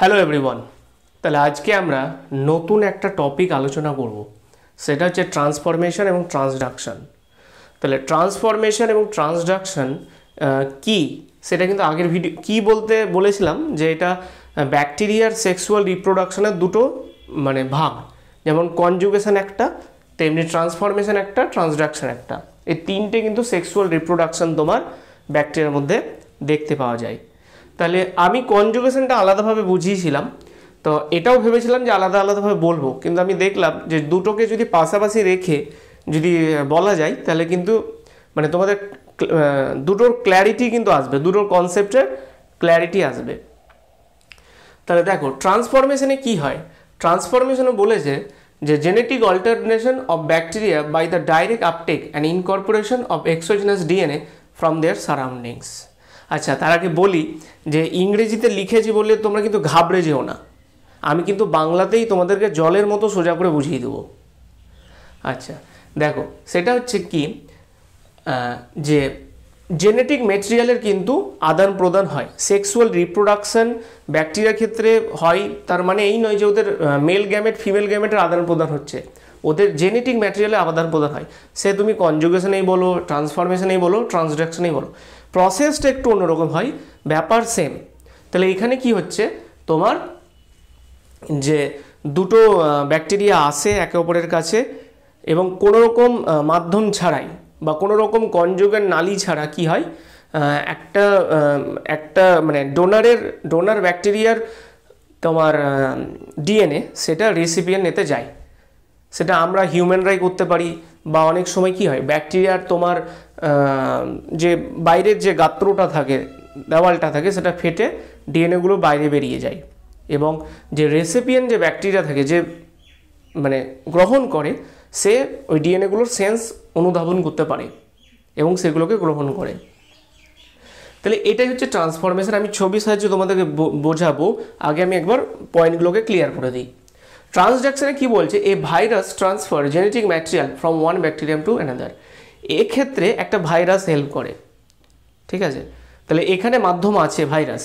hello everyone তাহলে আজকে আমরা নতুন একটা টপিক আলোচনা করব সেটা হচ্ছে ট্রান্সফরমেশন এবং ট্রান্সডাকশন তাহলে ট্রান্সফরমেশন এবং ট্রান্সডাকশন কি সেটা কিন্তু আগের ভিডিও কি বলতে বলেছিলাম যে এটা ব্যাকটেরিয়ার সেক্সুয়াল রিপ্রোডাকশনের দুটো মানে ভাগ যেমন কনজুগেশন একটা তেমনি ট্রান্সফরমেশন একটা ট্রান্সডাকশন একটা এই তিনটে কিন্তু সেক্সুয়াল রিপ্রোডাকশন তোমার ব্যাকটেরিয়ার মধ্যে দেখতে পাওয়া যায় তাহলে আমি কনজুগেশনটা আলাদাভাবে বুঝিয়েছিলাম তো এটাও ভেবেছিলাম যে আলাদা আলাদাভাবে বলবো কিন্তু আমি দেখলাম যে দুটোকে যদি পাশাপাশি রেখে যদি বলা যায় তাহলে কিন্তু মানে তোমাদের দুটোর ক্ল্যারিটি কিন্তু আসবে দুটোর কনসেপ্টের ক্ল্যারিটি আসবে তাহলে দেখো ট্রান্সফরমেশনে কি হয় ট্রান্সফরমেশনও বলেছে যে genetic alternation of bacteria by the direct uptake and incorporation of exogenous DNA from their surroundings আচ্ছা তার আগে বলি যে ইংরেজিতে লিখেছি বলে তোমরা কিন্তু ঘাবড়ে যেও না আমি কিন্তু বাংলাতেই তোমাদেরকে জলের মতো সোজা করে বুঝিয়ে দেবো আচ্ছা দেখো সেটা হচ্ছে কি যে জেনেটিক মেটেরিয়ালের কিন্তু আদান প্রদান হয় সেক্সুয়াল রিপ্রোডাকশান ব্যাকটেরিয়ার ক্ষেত্রে হয় তার মানে এই নয় যে ওদের মেল গ্যামেট ফিমেল গ্যামেটের আদান প্রদান হচ্ছে ওদের জেনেটিক ম্যাটেরিয়ালে আদান প্রদান হয় সে তুমি কনজুগেশনেই বলো ট্রান্সফরমেশনেই বলো ট্রান্সডাকশনেই বলো প্রসেসটা একটু অন্যরকম হয় ব্যাপার সেম তাহলে এখানে কি হচ্ছে তোমার যে দুটো ব্যাকটেরিয়া আসে একে অপরের কাছে এবং কোনোরকম মাধ্যম ছাড়াই বা কোনোরকম কনযোগের কনজুগের নালি ছাড়া কি হয় একটা একটা মানে ডোনারের ডোনার ব্যাকটেরিয়ার তোমার ডিএনএ সেটা রেসিপিয়ার নিতে যায় সেটা আমরা হিউম্যানরাই করতে পারি বা অনেক সময় কি হয় ব্যাকটেরিয়ার তোমার যে বাইরের যে গাত্রটা থাকে দেওয়ালটা থাকে সেটা ফেটে ডিএনএগুলো বাইরে বেরিয়ে যায় এবং যে রেসিপিয়ান যে ব্যাকটেরিয়া থাকে যে মানে গ্রহণ করে সে ওই ডিএনএগুলোর সেন্স অনুধাবন করতে পারে এবং সেগুলোকে গ্রহণ করে তাহলে এটাই হচ্ছে ট্রান্সফরমেশন আমি ছবি সাহায্যে তোমাদেরকে বোঝাবো আগে আমি একবার পয়েন্টগুলোকে ক্লিয়ার করে দিই ট্রান্সডাকশানে কী বলছে a virus transfer genetic material from one bacterium to another এক্ষেত্রে একটা ভাইরাস হেল্প করে ঠিক আছে তাহলে এখানে মাধ্যম আছে ভাইরাস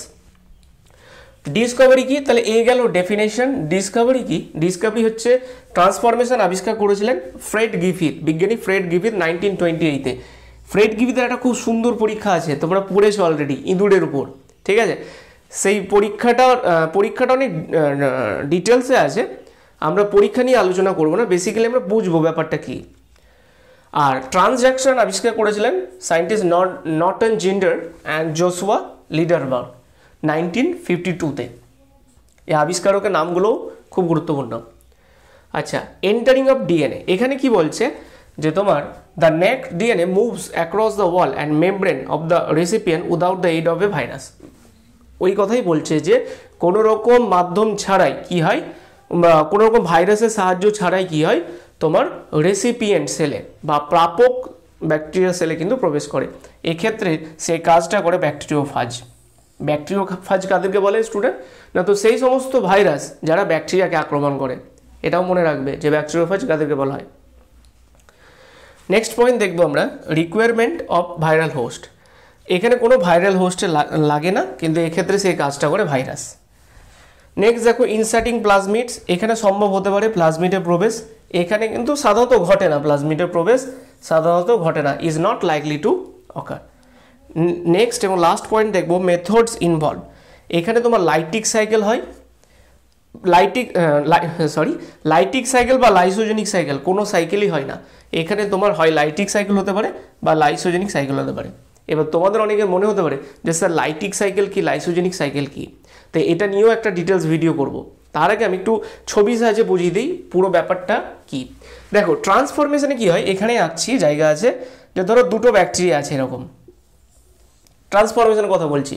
ডিসকভারি কি তাহলে এ গেল ডেফিনেশন ডিসকভারি কি ডিসকভারি হচ্ছে ট্রান্সফরমেশন আবিষ্কার করেছিলেন ফ্রেড গিফিথ বিজ্ঞানী ফ্রেড গিফিথ নাইনটিন টোয়েন্টি এইটে ফ্রেড গিফিথের একটা খুব সুন্দর পরীক্ষা আছে তোমরা পড়েছো অলরেডি ইঁদুরের উপর ঠিক আছে সেই পরীক্ষাটা পরীক্ষাটা অনেক ডিটেলসে আছে আমরা পরীক্ষা নিয়ে আলোচনা করবো না বেসিক্যালি আমরা বুঝবো ব্যাপারটা কী আর ট্রানজ্যাকশন আবিষ্কার করেছিলেন scientist Norton Zinder and Joshua Lederberg nineteen fifty টুতে এই আবিষ্কারকের নামগুলো খুব গুরুত্বপূর্ণ আচ্ছা এন্টারিং অফ ডিএনএ এখানে কি বলছে যে তোমার the naked DNA moves across the wall and membrane of the recipient without the aid of a virus ওই কথাই বলছে যে কোনো রকম মাধ্যম ছাড়াই কি হয় কোনো রকম ভাইরাসের সাহায্য ছাড়াই কি হয় তোমার রেসিপিয়েন্ট সেলে বা প্রাপক ব্যাকটেরিয়া সেলে কিন্তু প্রবেশ করে এক্ষেত্রে সেই কাজটা করে ব্যাকটেরিওফাজ ব্যাকটেরিওফাজ কাদেরকে বলে স্টুডেন্ট না তো সেই সমস্ত ভাইরাস যারা ব্যাকটেরিয়াকে আক্রমণ করে এটাও মনে রাখবে যে ব্যাকটেরিওফাজ কাদেরকে বলা হয় নেক্সট পয়েন্ট দেখবো আমরা রিকোয়ারমেন্ট অফ ভাইরাল হোস্ট এখানে কোনো ভাইরাল হোস্টে লাগে না কিন্তু এক্ষেত্রে সেই কাজটা করে ভাইরাস নেক্সট দেখো ইনসার্টিং প্লাজমিডস এখানে সম্ভব হতে পারে প্লাজমিটে প্রবেশ এখানে কিন্তু সাধারণত ঘটে না প্লাজমিটের প্রবেশ সাধারণত ঘটে না is not likely to occur next এবং লাস্ট পয়েন্ট দেখব মেথডস ইনভলভ এখানে তোমার লাইটিক সাইকেল হয় লাইটিক সরি লাইটিক সাইকেল বা লাইসোজেনিক সাইকেল কোনো সাইকেলই হয় না এখানে তোমার হয় লাইটিক সাইকেল হতে পারে বা লাইসোজেনিক সাইকেল হতে পারে এবার তোমাদের অনেকের মনে হতে পারে যে স্যার লাইটিক সাইকেল কি লাইসোজেনিক সাইকেল কি তো এটা নিয়েও একটা ডিটেলস ভিডিও করব তার আগে আমি একটু ছবি সাহায্যে বুঝিয়ে দিই পুরো ব্যাপারটা কি দেখো ট্রান্সফরমেশনে কি হয় এখানে আছি জায়গা আছে যে ধরো দুটো ব্যাকটেরিয়া আছে এরকম ট্রান্সফরমেশনের কথা বলছি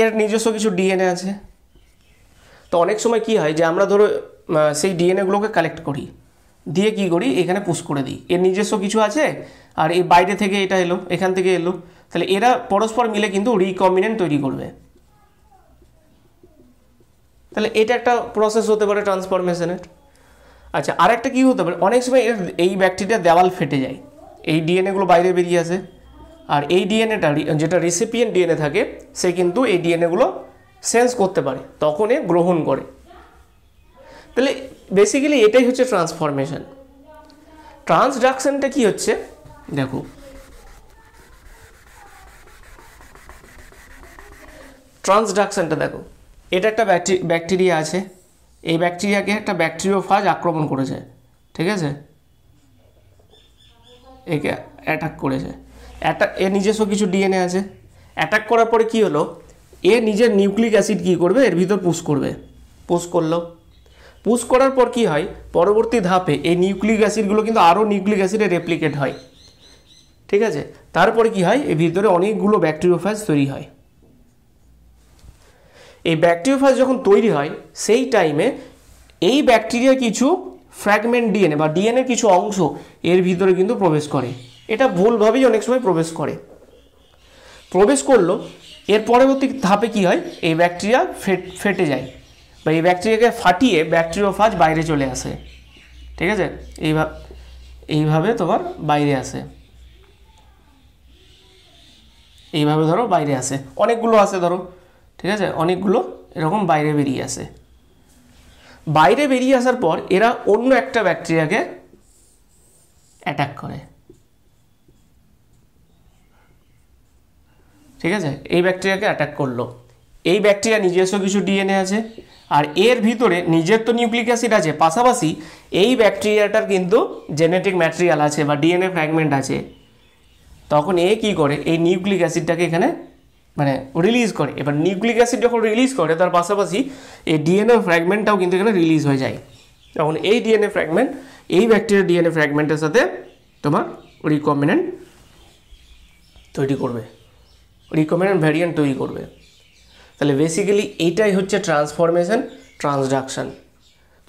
এর নিজস্ব কিছু ডিএনএ আছে তো অনেক সময় কি হয় যে আমরা ধরো সেই ডিএনএগুলোকে কালেক্ট করি দিয়ে কি করি এখানে পুশ করে দিই এর নিজস্ব কিছু আছে আর এই বাইরে থেকে এটা এলো এখান থেকে এলো তাহলে এরা পরস্পর মিলে কিন্তু রিকম্বিনেন্ট তৈরি করবে তাহলে এটা একটা প্রসেস হতে পারে ট্রান্সফরমেশনের আচ্ছা আর একটা কী হতে পারে অনেক সময় এর এই ব্যাকটেরিয়া দেওয়াল ফেটে যায় এই ডিএনএগুলো বাইরে বেরিয়ে আসে আর এই ডিএনএটা যেটা রিসিপিয়েন্ট ডিএনএ থাকে সে কিন্তু এই ডিএনএগুলো সেন্স করতে পারে তখন এ গ্রহণ করে তাহলে বেসিক্যালি এটাই হচ্ছে ট্রান্সফরমেশন ট্রান্সডাকশানটা কি হচ্ছে দেখো ট্রান্সডাকশানটা দেখো এটা একটা ব্যাকটেরিয়া আছে এই ব্যাকটেরিয়াকে একটা ব্যাকটেরিওফাজ আক্রমণ করেছে ঠিক আছে একে অ্যাটাক করেছে অ্যাটাক এ নিজস্ব কিছু ডিএনএ আছে অ্যাটাক করার পরে কি হলো এ নিজের নিউক্লিক অ্যাসিড কি করবে এর ভিতর পুশ করবে পুশ করলো পুশ করার পর কি হয় পরবর্তী ধাপে এই নিউক্লিক অ্যাসিডগুলো কিন্তু আরও নিউক্লিক অ্যাসিডে রেপ্লিকেট হয় ঠিক আছে তারপরে কি হয় এর ভিতরে অনেকগুলো ফাজ তৈরি হয় এই ব্যাকটেরিওফাজ যখন তৈরি হয় সেই টাইমে এই ব্যাকটেরিয়া কিছু ফ্র্যাগমেন্ট ডিএনএ বা ডিএনএর কিছু অংশ এর ভিতরে কিন্তু প্রবেশ করে এটা ভুলভাবেই অনেক সময় প্রবেশ করে প্রবেশ করলো এর পরবর্তী ধাপে কি হয় এই ব্যাকটেরিয়া ফেটে যায় বা এই ব্যাকটেরিয়াকে ফাটিয়ে ব্যাকটেরিওফাজ বাইরে চলে আসে ঠিক আছে এইভাবে এইভাবে তোমার বাইরে আসে এইভাবে ধরো বাইরে আসে অনেকগুলো আসে ধরো ঠিক আছে অনেকগুলো এরকম বাইরে বেরিয়ে আসে বাইরে বেরিয়ে আসার পর এরা অন্য একটা ব্যাকটেরিয়াকে অ্যাটাক করে ঠিক আছে এই ব্যাকটেরিয়াকে অ্যাটাক করলো এই ব্যাকটেরিয়া নিজস্ব কিছু ডিএনএ আছে আর এর ভিতরে নিজের তো নিউক্লিক অ্যাসিড আছে পাশাপাশি এই ব্যাকটেরিয়াটার কিন্তু জেনেটিক ম্যাটেরিয়াল আছে বা ডিএনএ ফ্র্যাগমেন্ট আছে তখন এ কি করে এই নিউক্লিক অ্যাসিডটাকে এখানে মানে রিলিজ করে এবার নিউক্লিক অ্যাসিড যখন রিলিজ করে তার পাশাপাশি এই ডিএনএ ফ্র্যাগমেন্টটাও কিন্তু এখানে রিলিজ হয়ে যায় তখন এই ডিএনএ ফ্র্যাগমেন্ট এই ব্যাকটেরিয়া ডিএনএ ফ্র্যাগমেন্টের সাথে তোমার রিকম্বিনেন্ট তৈরি করবে রিকম্বিনেন্ট ভ্যারিয়েন্ট তৈরি করবে তাহলে বেসিক্যালি এইটাই হচ্ছে ট্রান্সফরমেশন ট্রান্সডাকশান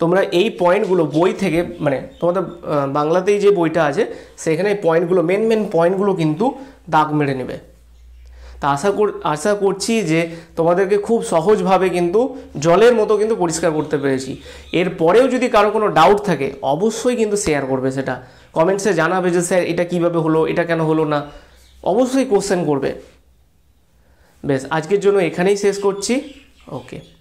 তোমরা এই পয়েন্টগুলো বই থেকে মানে তোমাদের বাংলাতেই যে বইটা আছে সেখানে পয়েন্টগুলো মেন মেন পয়েন্টগুলো কিন্তু দাগ মেরে নেবে তা আশা কর আশা করছি যে তোমাদেরকে খুব সহজভাবে কিন্তু জলের মতো কিন্তু পরিষ্কার করতে পেরেছি এর পরেও যদি কারো কোনো ডাউট থাকে অবশ্যই কিন্তু শেয়ার করবে সেটা কমেন্টসে জানাবে যে স্যার এটা কীভাবে হলো এটা কেন হলো না অবশ্যই কোশ্চেন করবে বেশ আজকের জন্য এখানেই শেষ করছি ওকে